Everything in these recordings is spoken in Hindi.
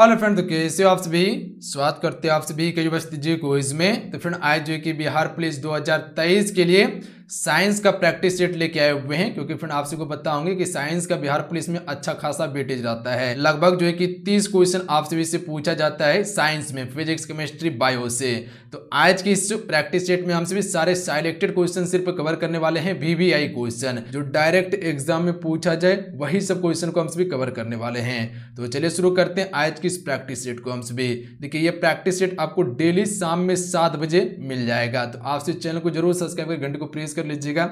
हेलो फ्रेंड तो कैसे हो आप सभी स्वागत करते हैं आप सभी के युवा जी को इसमें तो फ्रेंड आज जो कि बिहार पुलिस 2023 के लिए साइंस का प्रैक्टिस सेट लेके आए हुए हैं क्योंकि फ्रेंड आपसे को बताओगे कि साइंस का बिहार पुलिस में अच्छा खासा वेटेज रहता है लगभग जो है कि तीस क्वेश्चन आपसे से पूछा जाता है साइंस में फिजिक्स केमिस्ट्री बायो से तो आज की इस प्रैक्टिस सेट में हमसे भी सारे सिलेक्टेड क्वेश्चन सिर्फ कवर करने वाले हैं वीवीआई क्वेश्चन जो डायरेक्ट एग्जाम में पूछा जाए वही सब क्वेश्चन को हमसे भी कवर करने वाले हैं तो चलिए शुरू करते हैं आज की इस प्रैक्टिस सेट को हमसे भी देखिए ये प्रैक्टिस सेट आपको डेली शाम में सात बजे मिल जाएगा तो आपसे चैनल को जरूर सब्सक्राइब कर घंटे को प्रेस कर लीजिएगा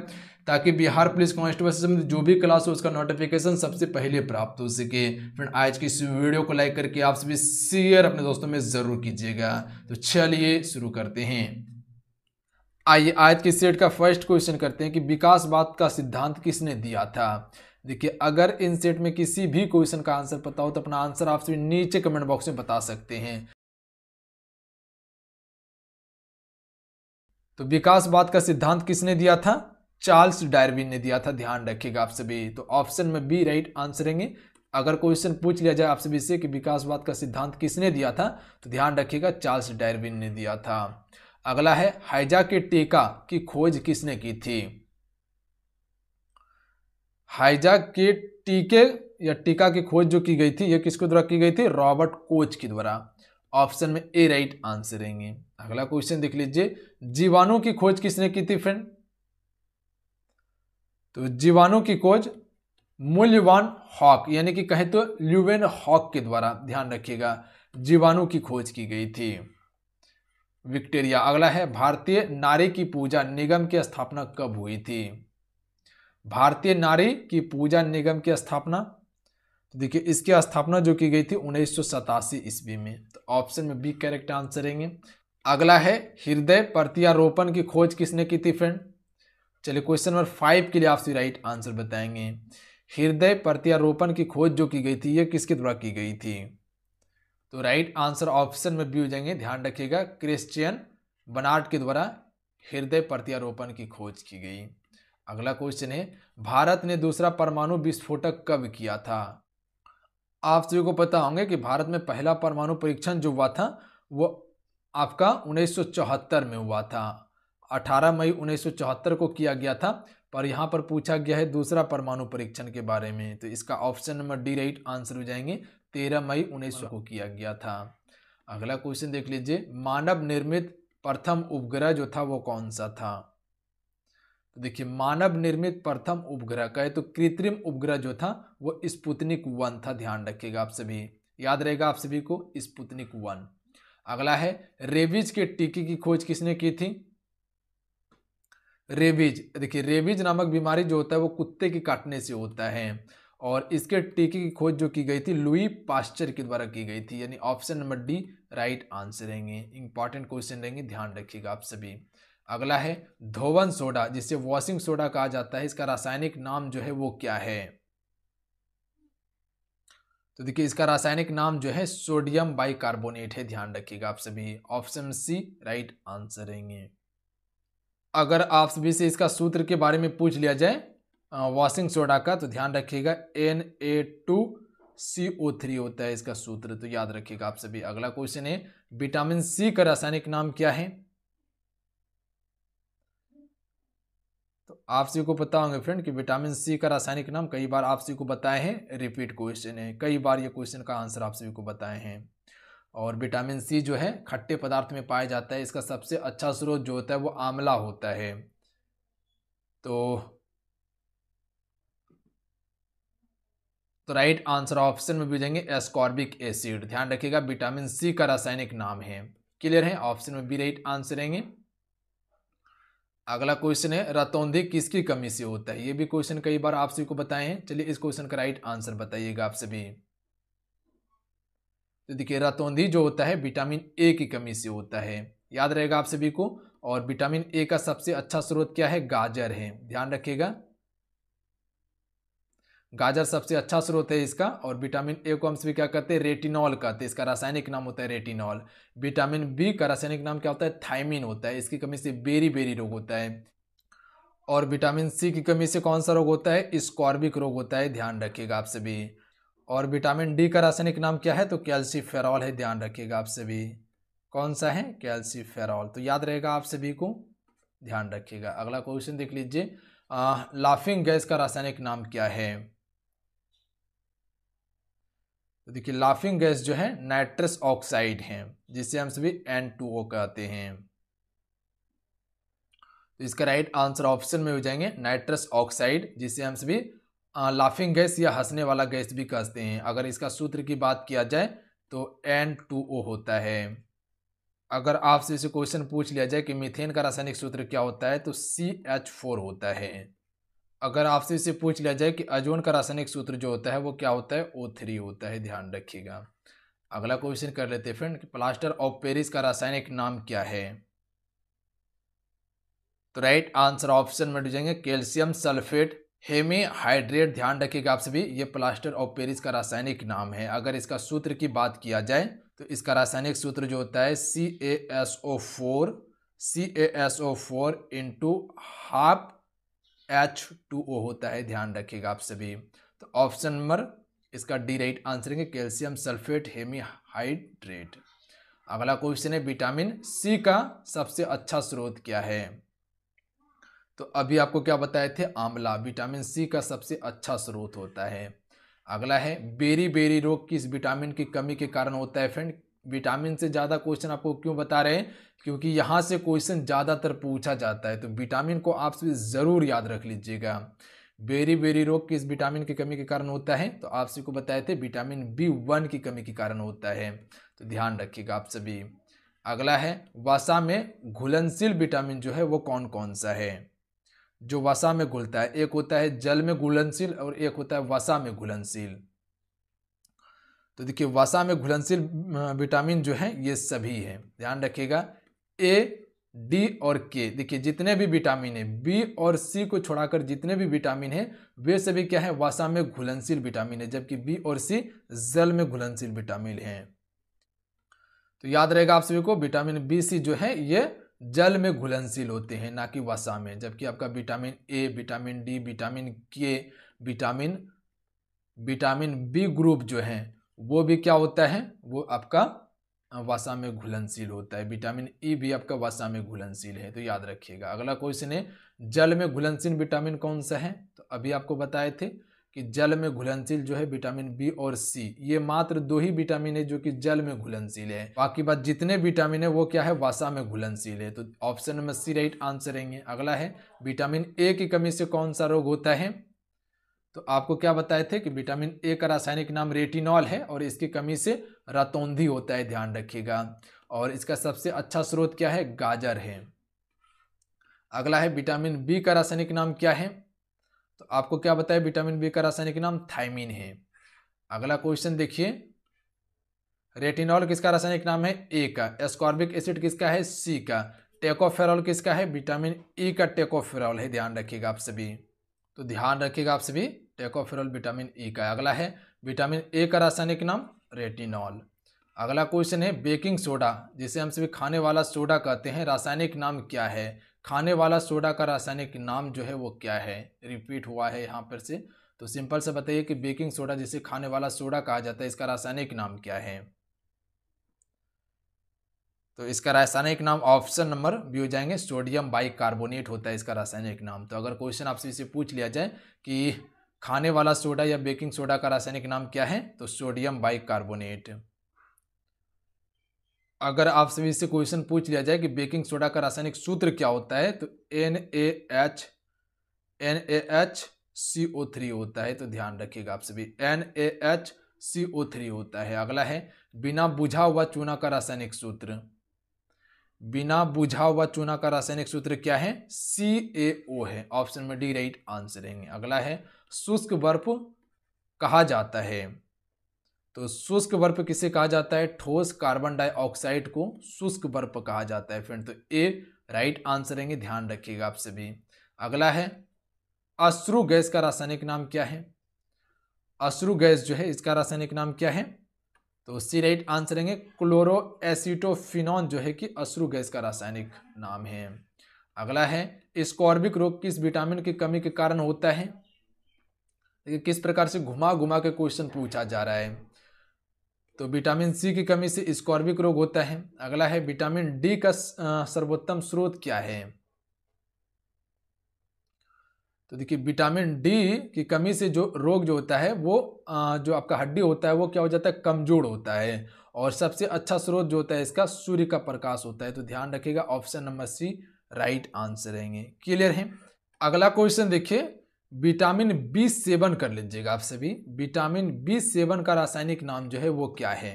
ताकि बिहार पुलिस कांस्टेबल से संबंधित जो भी क्लास हो उसका नोटिफिकेशन सबसे पहले प्राप्त हो सके फ्रेंड आज की इस वीडियो को लाइक करके आप सभी शेयर अपने दोस्तों में ज़रूर कीजिएगा तो चलिए शुरू करते हैं आइए आज के सेट का फर्स्ट क्वेश्चन करते हैं कि विकासवाद का सिद्धांत किसने दिया था देखिए अगर इन सेट में किसी भी क्वेश्चन का आंसर पता हो तो अपना आंसर आप सभी नीचे कमेंट बॉक्स में बता सकते हैं तो विकासवाद का सिद्धांत किसने दिया था चार्ल्स डायरविन ने दिया था ध्यान रखिएगा आप सभी तो ऑप्शन में बी राइट आंसर अगर क्वेश्चन पूछ लिया जाए आप सभी से कि विकासवाद का सिद्धांत किसने दिया था तो ध्यान रखिएगा चार्ल्स डायरविन ने दिया था अगला है हाइजा के टीका की खोज किसने की थी हाइजा के टीके या टीका की खोज जो की गई थी यह किसके द्वारा की गई थी रॉबर्ट कोच के द्वारा ऑप्शन में ए राइट आंसर रहेंगे अगला क्वेश्चन देख लीजिए जीवाणु की खोज किसने की थी फ्रेंड तो जीवाणु की खोज मूल्यवान हॉक यानी कि कहें तो ल्यूवेन हॉक के द्वारा ध्यान रखिएगा जीवाणु की खोज की गई थी विक्टोरिया अगला है भारतीय नारी की पूजा निगम की स्थापना कब हुई थी भारतीय नारी की पूजा निगम की स्थापना तो देखिए इसकी स्थापना जो की गई थी उन्नीस सौ ईस्वी में तो ऑप्शन में बी करेक्ट आंसर है अगला है हृदय प्रत्यारोपण की खोज किसने की थी फ्रेंड चलिए क्वेश्चन नंबर फाइव के लिए आपसे राइट आंसर बताएंगे हृदय प्रत्यारोपण की खोज जो की गई थी ये किसके द्वारा की गई थी तो राइट आंसर ऑप्शन में भी हो जाएंगे ध्यान रखिएगा क्रिश्चियन बनाट के द्वारा हृदय प्रत्यारोपण की खोज की गई अगला क्वेश्चन है भारत ने दूसरा परमाणु विस्फोटक कब किया था आप सभी को पता होंगे कि भारत में पहला परमाणु परीक्षण जो हुआ था वो आपका 1974 में हुआ था 18 मई 1974 को किया गया था पर यहाँ पर पूछा गया है दूसरा परमाणु परीक्षण के बारे में तो इसका option number D right answer हो जाएंगे 13 मई 1900 को किया गया था अगला क्वेश्चन देख लीजिए मानव निर्मित प्रथम उपग्रह जो था वो कौन सा था तो देखिए मानव निर्मित प्रथम उपग्रह का है तो कृत्रिम उपग्रह जो था वो स्पुतनिक वन था ध्यान रखिएगा आप सभी याद रहेगा आप सभी को स्पुतनिक वन अगला है रेबीज के टीके की खोज किसने की थी रेबीज देखिए रेबीज नामक बीमारी जो होता है वो कुत्ते के काटने से होता है और इसके टीके की खोज जो की गई थी लुई पास्चर के द्वारा की गई थी यानी option number D right answer रहेंगे इंपॉर्टेंट क्वेश्चन रहेंगे ध्यान रखिएगा आप सभी अगला है धोवन सोडा जिसे वॉशिंग सोडा कहा जाता है इसका रासायनिक नाम जो है वो क्या है तो देखिए इसका रासायनिक नाम जो है सोडियम बाइकार्बोनेट है ध्यान रखिएगा आप सभी ऑप्शन सी राइट आंसर रहेंगे अगर आप सभी से इसका सूत्र के बारे में पूछ लिया जाए वॉशिंग सोडा का तो ध्यान रखिएगा N A two C O three होता है इसका सूत्र तो याद रखिएगा आप सभी अगला क्वेश्चन है विटामिन सी का रासायनिक नाम क्या है आप सी को पता होंगे फ्रेंड कि विटामिन सी का रासायनिक नाम कई बार आप सी को बताए हैं रिपीट क्वेश्चन है कई बार ये क्वेश्चन का आंसर आप सभी को बताए हैं और विटामिन सी जो है खट्टे पदार्थ में पाया जाता है इसका सबसे अच्छा स्रोत जो होता है वो आंवला होता है तो तो राइट आंसर ऑप्शन में भी देंगे एस्कॉर्बिक एसिड ध्यान रखिएगा विटामिन सी का रासायनिक नाम है क्लियर है ऑप्शन में भी राइट आंसर रहेंगे अगला क्वेश्चन है रतौंधी किसकी कमी से होता है ये भी क्वेश्चन कई बार आप सभी को बताए हैं चलिए इस क्वेश्चन का राइट आंसर बताइएगा आप सभी तो देखिए रतौंधी जो होता है विटामिन ए की कमी से होता है याद रहेगा आप सभी को और विटामिन ए का सबसे अच्छा स्रोत क्या है गाजर है ध्यान रखिएगा गाजर सबसे अच्छा स्रोत है इसका और विटामिन ए को हम सभी क्या कहते हैं रेटिनॉल कहते हैं इसका रासायनिक नाम होता है रेटिनॉल विटामिन बी का रासायनिक नाम क्या होता है थाइमिन होता है इसकी कमी से बेरी बेरी रोग होता है और विटामिन सी की कमी से कौन सा रोग होता है स्कॉर्बिक रोग होता है ध्यान रखिएगा आप सभी और विटामिन डी का रासायनिक नाम क्या है तो फेरॉल है ध्यान रखिएगा आप सभी कौन सा है फेरॉल तो याद रहेगा आप सभी को ध्यान रखिएगा अगला क्वेश्चन देख लीजिए लाफिंग गैस का रासायनिक नाम क्या है तो देखिए लाफिंग गैस जो है नाइट्रस ऑक्साइड है जिसे हम सभी एन टू ओ कहते हैं तो इसका राइट आंसर ऑप्शन में हो जाएंगे नाइट्रस ऑक्साइड जिसे हम सभी लाफिंग गैस या हंसने वाला गैस भी कहते हैं अगर इसका सूत्र की बात किया जाए तो एन टू ओ होता है अगर आपसे इसे क्वेश्चन पूछ लिया जाए कि मीथेन का रासायनिक सूत्र क्या होता है तो सी एच फोर होता है अगर आपसे इसे पूछ लिया जाए कि अजोन का रासायनिक सूत्र जो होता है वो क्या होता है ओ थ्री होता है ध्यान रखिएगा अगला क्वेश्चन कर लेते हैं फ्रेंड प्लास्टर ऑफ पेरिस का रासायनिक नाम क्या है तो राइट आंसर ऑप्शन में डूजेंगे कैल्शियम सल्फेट हेमी हाइड्रेट ध्यान रखिएगा आप सभी ये प्लास्टर ऑफ पेरिस का रासायनिक नाम है अगर इसका सूत्र की बात किया जाए तो इसका रासायनिक सूत्र जो होता है C A S O four C A S O four into half H two O होता है ध्यान रखिएगा आप सभी तो ऑप्शन नंबर इसका डी राइट आंसर है कैल्शियम सल्फेट हेमीहाइड्रेट अगला क्वेश्चन है विटामिन सी का सबसे अच्छा स्रोत क्या है तो अभी आपको क्या बताए थे आंवला विटामिन सी का सबसे अच्छा स्रोत होता है अगला है बेरी बेरी रोग किस विटामिन की कमी के कारण होता है फ्रेंड विटामिन से ज़्यादा क्वेश्चन आपको क्यों बता रहे हैं क्योंकि यहाँ से क्वेश्चन ज़्यादातर पूछा जाता है तो विटामिन को आप सभी ज़रूर याद रख लीजिएगा बेरी बेरी रोग किस विटामिन की कमी के कारण होता है तो आप सभी को बताए थे विटामिन बी वन की कमी के कारण होता है तो ध्यान रखिएगा आप सभी अगला है वसा में घुलनशील विटामिन जो है वो कौन कौन सा है जो वसा में घुलता है एक होता है जल में घुलनशील और एक होता है वसा में घुलनशील तो देखिए वसा में घुलनशील विटामिन जो है ये सभी है ध्यान रखिएगा ए डी और के देखिए जितने भी विटामिन है बी और सी को छोड़ाकर जितने भी विटामिन है वे सभी क्या है वसा में घुलनशील विटामिन है जबकि बी और सी जल में घुलनशील विटामिन है तो याद रहेगा आप सभी को विटामिन बी सी जो है ये जल में घुलनशील होते हैं ना कि वसा में जबकि आपका vitamin A vitamin D vitamin K vitamin vitamin B group जो है वो भी क्या होता है वो आपका वसा में घुलनशील होता है विटामिन ई e भी आपका वसा में घुलनशील है तो याद रखिएगा अगला क्वेश्चन है जल में घुलनशील विटामिन कौन सा है तो अभी आपको बताए थे कि जल में घुलनशील जो है विटामिन बी और सी ये मात्र दो ही विटामिन है जो कि जल में घुलनशील है बाकी बात जितने विटामिन है वो क्या है वसा में घुलनशील है तो option number C right answer रहेंगे अगला है विटामिन ए की कमी से कौन सा रोग होता है तो आपको क्या बताए थे कि विटामिन ए का रासायनिक नाम रेटिनॉल है और इसकी कमी से रतौंधी होता है ध्यान रखिएगा और इसका सबसे अच्छा स्रोत क्या है गाजर है अगला है विटामिन बी का रासायनिक नाम क्या है तो आपको क्या बताया विटामिन बी का रासायनिक नाम थाइमिन है अगला क्वेश्चन देखिए रेटिनॉल किसका रासायनिक नाम है ए का एस्कॉर्बिक एसिड किसका है सी का टेकोफेरॉल किसका है विटामिन ई e का टेकोफेरॉल है ध्यान रखिएगा आप सभी तो ध्यान रखिएगा आप सभी टेकोफेरल विटामिन ए का अगला है विटामिन ए का रासायनिक नाम रेटिनॉल अगला क्वेश्चन है बेकिंग सोडा जिसे हम सभी खाने वाला सोडा कहते हैं रासायनिक नाम क्या है खाने वाला सोडा का रासायनिक नाम जो है वो क्या है रिपीट हुआ है यहाँ पर से तो सिंपल से बताइए कि बेकिंग सोडा जिसे खाने वाला सोडा कहा जाता है इसका रासायनिक नाम क्या है तो इसका रासायनिक नाम ऑप्शन नंबर बी हो जाएंगे सोडियम बाइकार्बोनेट होता है इसका रासायनिक नाम तो अगर क्वेश्चन आपसे इसे पूछ लिया जाए कि खाने वाला सोडा या बेकिंग सोडा का रासायनिक नाम क्या है तो सोडियम बाइकार्बोनेट अगर आप सभी से क्वेश्चन पूछ लिया जाए कि बेकिंग सोडा का रासायनिक सूत्र क्या होता है तो N A H N A H C O three होता है तो ध्यान रखिएगा आप सभी N A H C O three होता है अगला है बिना बुझा हुआ चूना का रासायनिक सूत्र बिना बुझा हुआ चूना का रासायनिक सूत्र क्या है सी ए ओ है ऑप्शन में डी राइट आंसर रहेंगे अगला है शुष्क बर्फ कहा जाता है तो शुष्क बर्फ किसे कहा जाता है ठोस कार्बन डाइऑक्साइड को शुष्क बर्फ कहा जाता है फ्रेंड तो ए राइट आंसर है ध्यान रखिएगा आप सभी अगला है अश्रु गैस का रासायनिक नाम क्या है अश्रु गैस जो है इसका रासायनिक नाम क्या है तो सी राइट आंसर है क्लोरो एसिटोफिनॉन जो है कि अश्रु गैस का रासायनिक नाम है अगला है स्कॉर्बिक रोग किस विटामिन की कमी के कारण होता है देखिए किस प्रकार से घुमा घुमा के क्वेश्चन पूछा जा रहा है तो विटामिन सी की कमी से स्कॉर्बिक रोग होता है अगला है विटामिन डी का सर्वोत्तम स्रोत क्या है तो देखिए विटामिन डी की कमी से जो रोग जो होता है वो जो आपका हड्डी होता है वो क्या हो जाता है कमजोर होता है और सबसे अच्छा स्रोत जो होता है इसका सूर्य का प्रकाश होता है तो ध्यान रखिएगा option number C right answer रहेंगे क्लियर है अगला क्वेश्चन देखिए विटामिन बी सेवन कर लीजिएगा आप सभी विटामिन बी सेवन का रासायनिक नाम जो है वो क्या है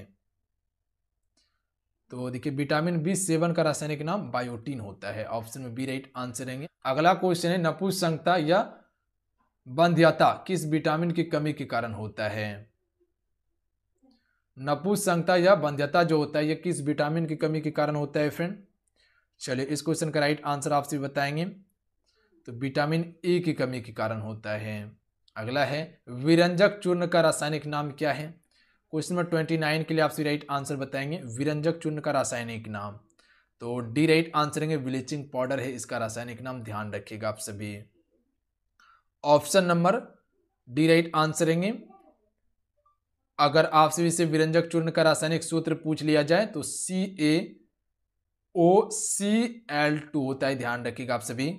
तो देखिए विटामिन बी सेवन का रासायनिक नाम बायोटीन होता है ऑप्शन में बी राइट आंसर रहेंगे अगला क्वेश्चन है नपुसंगता या बंध्यता किस विटामिन की कमी के कारण होता है नपुसंगता या बंध्यता जो होता है यह किस विटामिन की कमी के कारण होता है फ्रेंड चलिए इस क्वेश्चन का राइट आंसर आपसे बताएंगे तो विटामिन ए की कमी के कारण होता है अगला है विरंजक चूर्ण का रासायनिक नाम क्या है क्वेश्चन नंबर ट्वेंटी नाइन के लिए आपसे राइट आंसर बताएंगे विरंजक चूर्ण का रासायनिक नाम तो डी राइट आंसर है ब्लीचिंग पाउडर है इसका रासायनिक नाम ध्यान रखिएगा आप सभी option number D right answer है अगर सभी से विरंजक चूर्ण का रासायनिक सूत्र पूछ लिया जाए तो सी ए ओ सी एल टू होता है ध्यान रखिएगा आप सभी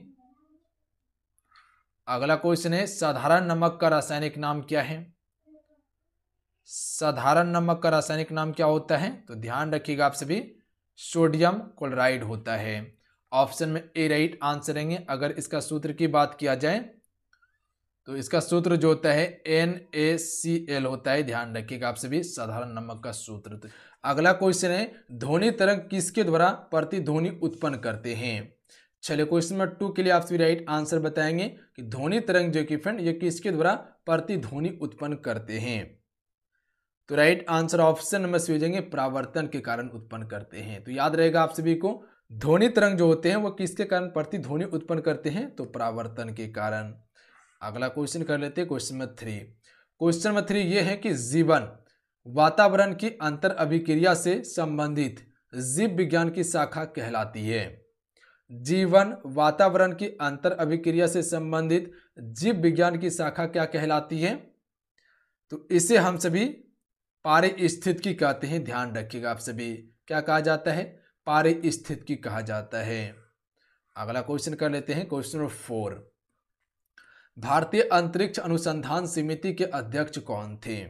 अगला क्वेश्चन है साधारण नमक का रासायनिक नाम क्या है साधारण नमक का रासायनिक नाम क्या होता है तो ध्यान रखिएगा आप सभी सोडियम क्लोराइड होता है ऑप्शन में ए राइट आंसर रहेंगे अगर इसका सूत्र की बात किया जाए तो इसका सूत्र जो होता है एन ए सी एल होता है ध्यान रखिएगा आप सभी साधारण नमक का सूत्र तो अगला क्वेश्चन है ध्वनि तरंग किसके द्वारा प्रतिध्वनि उत्पन्न करते हैं चलिए क्वेश्चन नंबर टू के लिए आप सभी राइट आंसर बताएंगे कि ध्वनि तरंग जो कि फ्रेंड ये किसके द्वारा प्रतिध्वनि उत्पन्न करते हैं तो right answer option number C हो जाएंगे प्रावर्तन के कारण उत्पन्न करते हैं तो याद रहेगा आप सभी को ध्वनि तरंग जो होते हैं वो किसके कारण प्रतिध्वनि उत्पन्न करते हैं तो प्रावर्तन के कारण अगला क्वेश्चन कर लेते हैं question number three question number three ये है कि जीवन वातावरण की अंतर अभिक्रिया से संबंधित जीव विज्ञान की शाखा कहलाती है जीवन वातावरण की अंतर अभिक्रिया से संबंधित जीव विज्ञान की शाखा क्या कहलाती है तो इसे हम सभी पारिस्थितिकी कहते हैं ध्यान रखिएगा आप सभी क्या कहा जाता है पारिस्थितिकी कहा जाता है अगला क्वेश्चन कर लेते हैं क्वेश्चन नंबर फोर भारतीय अंतरिक्ष अनुसंधान समिति के अध्यक्ष कौन थे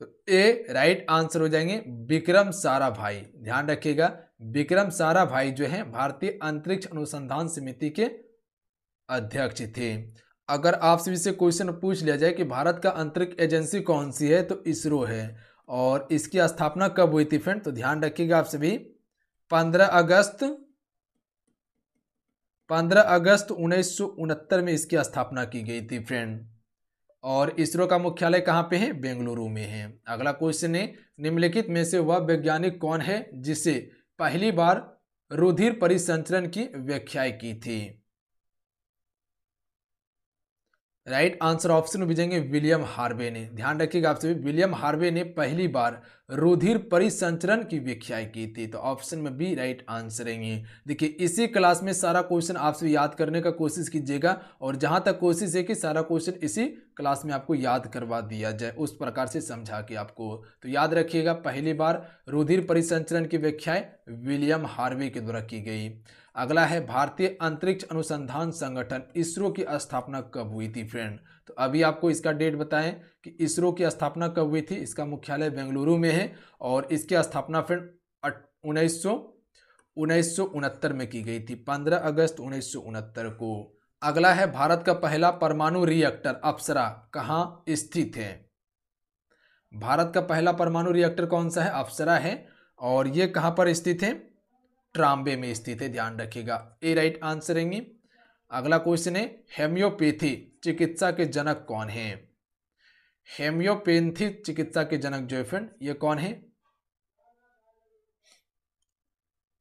तो ए राइट आंसर हो जाएंगे विक्रम सारा भाई ध्यान रखिएगा विक्रम सारा भाई जो है भारतीय अंतरिक्ष अनुसंधान समिति के अध्यक्ष थे अगर आपसे भी से क्वेश्चन पूछ लिया जाए कि भारत का अंतरिक्ष एजेंसी कौन सी है तो इसरो है और इसकी स्थापना कब हुई थी फ्रेंड तो ध्यान रखिएगा आप सभी पंद्रह अगस्त पंद्रह अगस्त उन्नीस में इसकी स्थापना की गई थी फ्रेंड और इसरो का मुख्यालय कहाँ पे है बेंगलुरु में है अगला क्वेश्चन है निम्नलिखित में से वह वैज्ञानिक कौन है जिसे पहली बार रुधिर परिसंचरण की व्याख्या की थी राइट आंसर ऑप्शन में भेजेंगे विलियम हार्वे ने ध्यान रखिएगा आप सभी विलियम हार्वे ने पहली बार रुधिर परिसंचरण की व्याख्या की थी तो ऑप्शन में बी राइट आंसर है देखिए इसी क्लास में सारा क्वेश्चन आपसे याद करने का कोशिश कीजिएगा और जहां तक कोशिश है कि सारा क्वेश्चन इसी क्लास में आपको याद करवा दिया जाए उस प्रकार से समझा के आपको तो याद रखिएगा पहली बार रुधिर परिसंचरण की व्याख्याएं विलियम हार्वे के द्वारा की गई अगला है भारतीय अंतरिक्ष अनुसंधान संगठन इसरो की स्थापना कब हुई थी फ्रेंड तो अभी आपको इसका डेट बताएं कि इसरो की स्थापना कब हुई थी इसका मुख्यालय बेंगलुरु में है और इसकी स्थापना फिर उन्नीस सौ में की गई थी पंद्रह अगस्त उन्नीस को अगला है भारत का पहला परमाणु रिएक्टर अप्सरा कहाँ स्थित है भारत का पहला परमाणु रिएक्टर कौन सा है अप्सरा है और ये कहाँ पर स्थित है ट्राम्बे में स्थित है ध्यान रखिएगा ए राइट आंसर रहेंगे अगला क्वेश्चन है हेम्योपैथी चिकित्सा के जनक कौन है हेम्योपैथी चिकित्सा के जनक जो फ्रेंड ये कौन है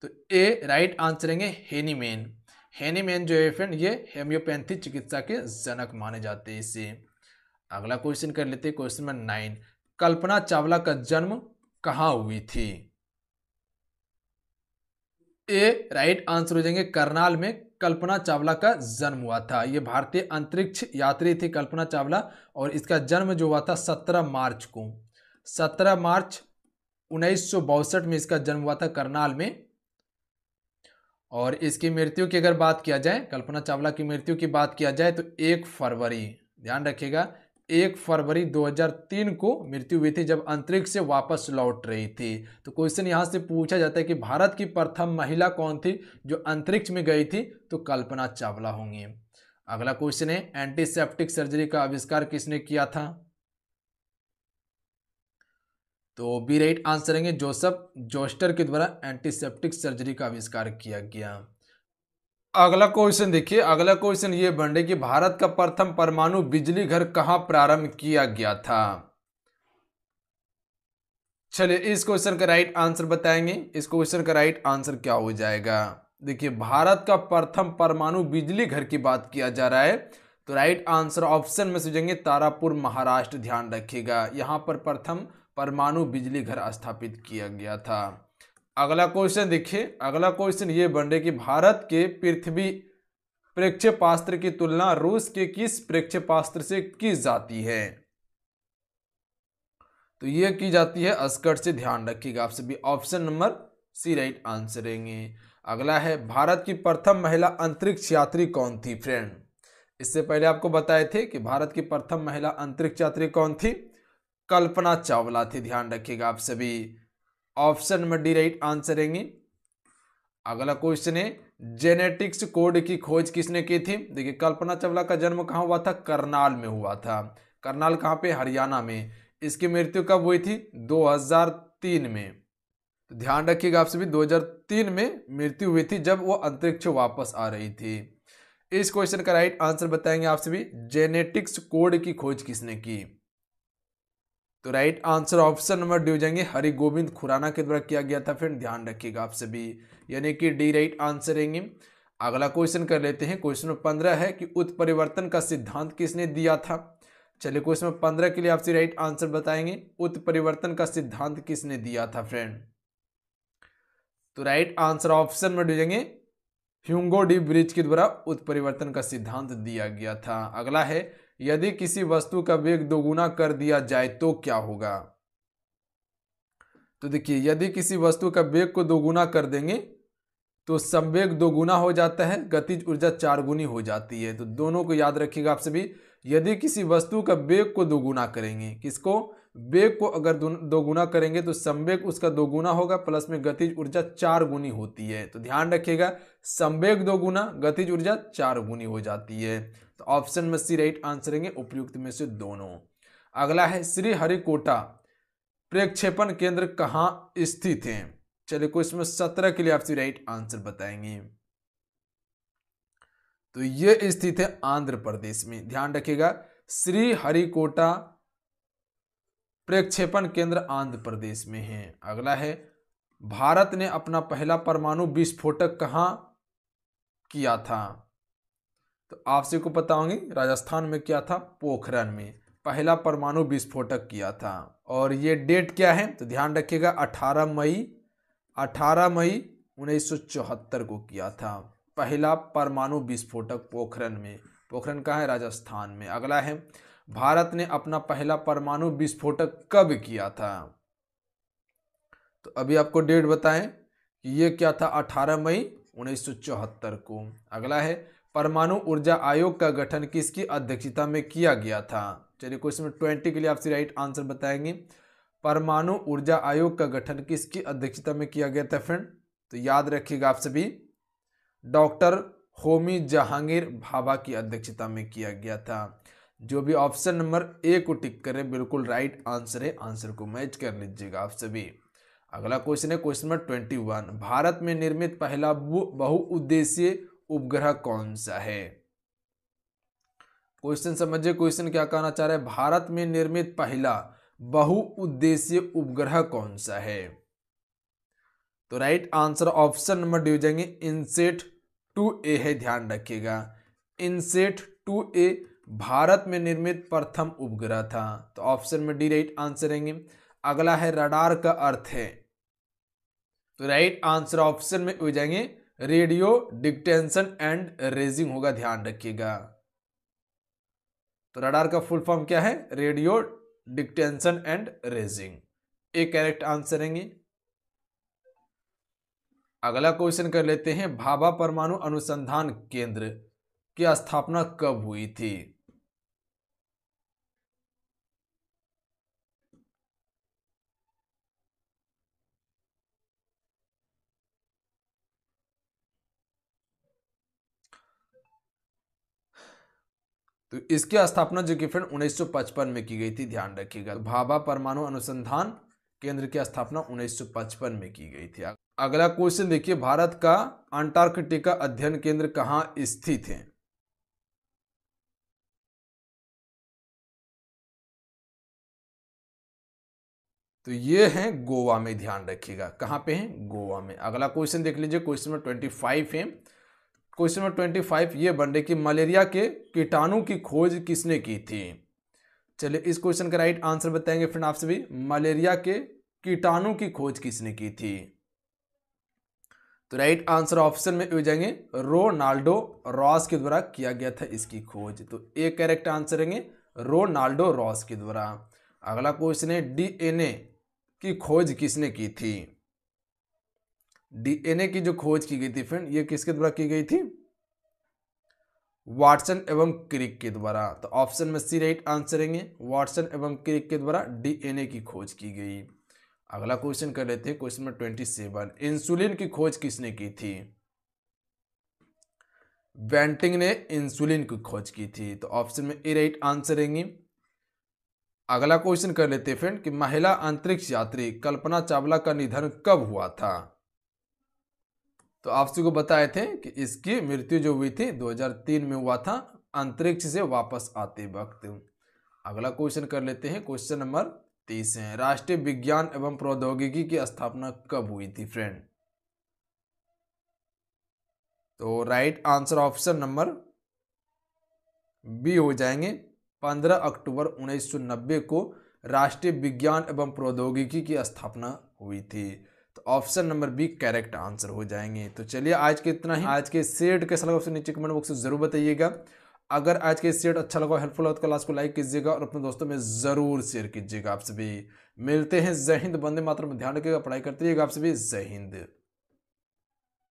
तो ए राइट आंसर है हेनीमेन हेनीमेन जो है फ्रेंड ये हेम्योपैथी चिकित्सा के जनक माने जाते हैं इसे अगला क्वेश्चन कर लेते हैं question number nine Kalpana Chawla का जन्म कहाँ हुई थी ए राइट आंसर हो जाएंगे करनाल में कल्पना चावला का जन्म हुआ था ये भारतीय अंतरिक्ष यात्री थी कल्पना चावला और इसका जन्म जो हुआ था सत्रह मार्च को सत्रह मार्च उन्नीस में इसका जन्म हुआ था करनाल में और इसकी मृत्यु की अगर बात किया जाए कल्पना चावला की मृत्यु की बात किया जाए तो एक फरवरी ध्यान रखिएगा एक फरवरी 2003 को मृत्यु हुई थी जब अंतरिक्ष से वापस लौट रही थी तो क्वेश्चन यहाँ से पूछा जाता है कि भारत की प्रथम महिला कौन थी जो अंतरिक्ष में गई थी तो कल्पना चावला होंगी अगला क्वेश्चन है एंटीसेप्टिक सर्जरी का आविष्कार किसने किया था तो बी राइट आंसर रहेंगे जोसफ जोस्टर के द्वारा एंटीसेप्टिक सर्जरी का आविष्कार किया गया अगला क्वेश्चन देखिए अगला क्वेश्चन ये बन रहे कि भारत का प्रथम परमाणु बिजली घर कहाँ प्रारंभ किया गया था चलिए इस क्वेश्चन का राइट आंसर बताएंगे इस क्वेश्चन का राइट आंसर क्या हो जाएगा देखिए भारत का प्रथम परमाणु बिजली घर की बात किया जा रहा है तो राइट आंसर ऑप्शन में सोचेंगे तारापुर महाराष्ट्र ध्यान रखिएगा यहाँ पर प्रथम परमाणु बिजली घर स्थापित किया गया था अगला क्वेश्चन देखिए अगला क्वेश्चन ये बन रहे कि भारत के पृथ्वी प्रेक्षेपास्त्र की तुलना रूस के किस प्रेक्षपास्त्र से की जाती है तो ये की जाती है अस्कट से ध्यान रखिएगा आप सभी option number C right answer अगला है भारत की प्रथम महिला अंतरिक्ष यात्री कौन थी फ्रेंड इससे पहले आपको बताए थे कि भारत की प्रथम महिला अंतरिक्ष यात्री कौन थी कल्पना चावला थी ध्यान रखिएगा आप सभी option number D right answer रहेंगे अगला क्वेश्चन है जेनेटिक्स कोड की खोज किसने की थी देखिए कल्पना चावला का जन्म कहाँ हुआ था करनाल में हुआ था करनाल कहाँ पे हरियाणा में इसकी मृत्यु कब हुई थी 2003 में तो ध्यान रखिएगा आप सभी 2003 में मृत्यु हुई थी जब वो अंतरिक्ष वापस आ रही थी इस क्वेश्चन का राइट आंसर बताएंगे आप सभी जेनेटिक्स कोड की खोज किसने की तो right answer option number D हो जाएंगे हरि गोविंद खुराना के द्वारा किया गया था फ्रेंड ध्यान रखिएगा आप सभी यानी कि डी राइट आंसर रहेंगे अगला क्वेश्चन कर लेते हैं क्वेश्चन नंबर पंद्रह है कि उत्परिवर्तन का सिद्धांत किसने दिया था चलिए क्वेश्चन नंबर पंद्रह के लिए आपसे राइट आंसर बताएंगे उत्परिवर्तन का सिद्धांत किसने दिया था फ्रेंड तो right answer option number D जाएंगे ह्यूंगो डी ब्रिज के द्वारा उत्परिवर्तन का सिद्धांत दिया गया था अगला है यदि किसी वस्तु का वेग दोगुना कर दिया जाए तो क्या होगा तो देखिए यदि किसी वस्तु का वेग को दोगुना कर देंगे तो संवेग दोगुना हो जाता है गतिज ऊर्जा चार गुनी हो जाती है तो दोनों को याद रखिएगा आप सभी यदि किसी वस्तु का वेग को दोगुना करेंगे किसको वेग को अगर दोगुना करेंगे तो संवेग उसका दोगुना होगा प्लस में गतिज ऊर्जा चार गुनी होती है तो ध्यान रखिएगा संवेग दोगुना गतिज ऊर्जा चार गुनी हो जाती है तो ऑप्शन में सी राइट आंसर रहेंगे उपयुक्त में से दोनों अगला है श्री हरिकोटा प्रक्षेपण केंद्र कहाँ स्थित है चलिए इसमें सत्रह के लिए आप सी राइट आंसर बताएंगे तो ये स्थित है आंध्र प्रदेश में ध्यान रखिएगा श्री हरिकोटा प्रक्षेपण केंद्र आंध्र प्रदेश में है अगला है भारत ने अपना पहला परमाणु विस्फोटक कहाँ किया था तो सभी को पता होंगे राजस्थान में क्या था पोखरण में पहला परमाणु विस्फोटक किया था और ये डेट क्या है तो ध्यान रखिएगा 18 मई 18 मई 1974 को किया था पहला परमाणु विस्फोटक पोखरण में पोखरण कहाँ है राजस्थान में अगला है भारत ने अपना पहला परमाणु विस्फोटक कब किया था तो अभी आपको डेट बताएं कि ये क्या था 18 मई 1974 को अगला है परमाणु ऊर्जा आयोग का गठन किसकी अध्यक्षता में किया गया था चलिए क्वेश्चन ट्वेंटी के लिए आपसे राइट आंसर बताएंगे परमाणु ऊर्जा आयोग का गठन किसकी अध्यक्षता में किया गया था फ्रेंड तो याद रखिएगा आप सभी डॉक्टर होमी जहांगीर भाभा की अध्यक्षता में किया गया था जो भी ऑप्शन नंबर ए को टिक करें बिल्कुल राइट आंसर है आंसर को मैच कर लीजिएगा आप सभी अगला क्वेश्चन है question number twenty one Bharat में निर्मित पहला बहुउद्देशीय उपग्रह कौन सा है क्वेश्चन समझिए क्वेश्चन क्या कहना चाह रहे हैं भारत में निर्मित पहला बहुउद्देश्य उपग्रह कौन सा है तो right answer option number D हो जाएंगे इनसेट टू ए है ध्यान रखिएगा इनसेट टू ए भारत में निर्मित प्रथम उपग्रह था तो ऑप्शन में डी राइट आंसर रहेंगे अगला है रडार का अर्थ है तो राइट आंसर ऑप्शन में हो जाएंगे रेडियो डिक्टेंशन एंड रेजिंग होगा ध्यान रखिएगा तो रडार का फुल फॉर्म क्या है radio detection and ranging A correct answer है अगला क्वेश्चन कर लेते हैं भाभा परमाणु अनुसंधान केंद्र की स्थापना कब हुई थी तो इसकी स्थापना जो कि फ्रेंड 1955 में की गई थी ध्यान रखिएगा भाभा परमाणु अनुसंधान केंद्र की स्थापना 1955 में की गई थी अगला क्वेश्चन देखिए भारत का अंटार्कटिका अध्ययन केंद्र कहाँ स्थित है तो ये है गोवा में ध्यान रखिएगा कहाँ पे है गोवा में अगला क्वेश्चन देख लीजिए क्वेश्चन नंबर ट्वेंटी फाइव है क्वेश्चन नंबर ट्वेंटी फाइव ये बन रही कि मलेरिया के कीटाणु की खोज किसने की थी चलिए इस क्वेश्चन का राइट आंसर बताएंगे फ्रेंड आप सभी मलेरिया के कीटाणु की खोज किसने की थी तो राइट आंसर ऑप्शन में हो जाएंगे रोनाल्डो रॉस के द्वारा किया गया था इसकी खोज तो ए करेक्ट आंसर रहेंगे रोनाल्डो रॉस के द्वारा अगला क्वेश्चन है डीएनए की खोज किसने की थी डीएनए की जो खोज की गई थी फ्रेंड ये किसके द्वारा की गई थी वाटसन एवं क्रिक के द्वारा तो ऑप्शन में सी राइट आंसर रहेंगे वाटसन एवं क्रिक के द्वारा डीएनए की खोज की गई अगला क्वेश्चन कर लेते हैं question number twenty seven insulin की खोज किसने की थी वेंटिंग ने इंसुलिन की खोज की थी तो ऑप्शन में ए राइट आंसर रहेंगे अगला क्वेश्चन कर लेते हैं फ्रेंड कि महिला अंतरिक्ष यात्री कल्पना चावला का निधन कब हुआ था तो आप को बताए थे कि इसकी मृत्यु जो हुई थी 2003 में हुआ था अंतरिक्ष से वापस आते वक्त अगला क्वेश्चन कर लेते हैं क्वेश्चन नंबर तीस है राष्ट्रीय विज्ञान एवं प्रौद्योगिकी की स्थापना कब हुई थी फ्रेंड तो right answer option number B हो जाएंगे 15 अक्टूबर 1990 को राष्ट्रीय विज्ञान एवं प्रौद्योगिकी की स्थापना हुई थी तो option number B correct answer हो जाएंगे तो चलिए आज के इतना ही आज के सेट कैसा लगा ऑप्शन नीचे कमेंट बॉक्स में जरूर बताइएगा अगर आज के सेट अच्छा लगा हेल्पफुल हो तो क्लास को लाइक कीजिएगा और अपने दोस्तों में ज़रूर शेयर कीजिएगा आप सभी मिलते हैं जय हिंद बंदे मात्र में ध्यान रखिएगा पढ़ाई करते रहिएगा आप सभी जय हिंद